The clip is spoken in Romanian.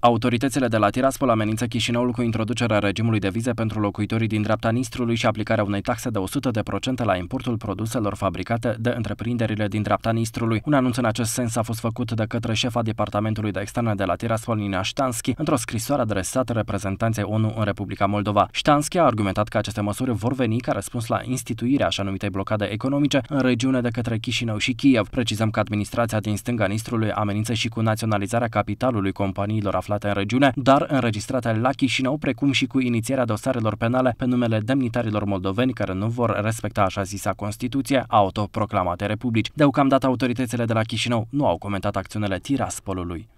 Autoritățile de la Tiraspol amenință Chișinăul cu introducerea regimului de vize pentru locuitorii din dreapta Nistrului și aplicarea unei taxe de 100% la importul produselor fabricate de întreprinderile din dreapta Nistrului. Un anunț în acest sens a fost făcut de către șefa Departamentului de Externe de la Tiraspol, Nina Ștanschi, într-o scrisoare adresată reprezentanței ONU în Republica Moldova. Ștanschi a argumentat că aceste măsuri vor veni ca răspuns la instituirea așa numitei blocade economice în regiune de către Chișinău și Kiev. Precizăm că administrația din stânga Nistrului amenință și cu naționalizarea capitalului companiilor aflate aflate în regiune, dar înregistrate la Chișinău, precum și cu inițierea dosarelor penale pe numele demnitarilor moldoveni care nu vor respecta așa zisa Constituție autoproclamate republici. Deocamdată autoritățile de la Chișinău nu au comentat acțiunile tiraspolului.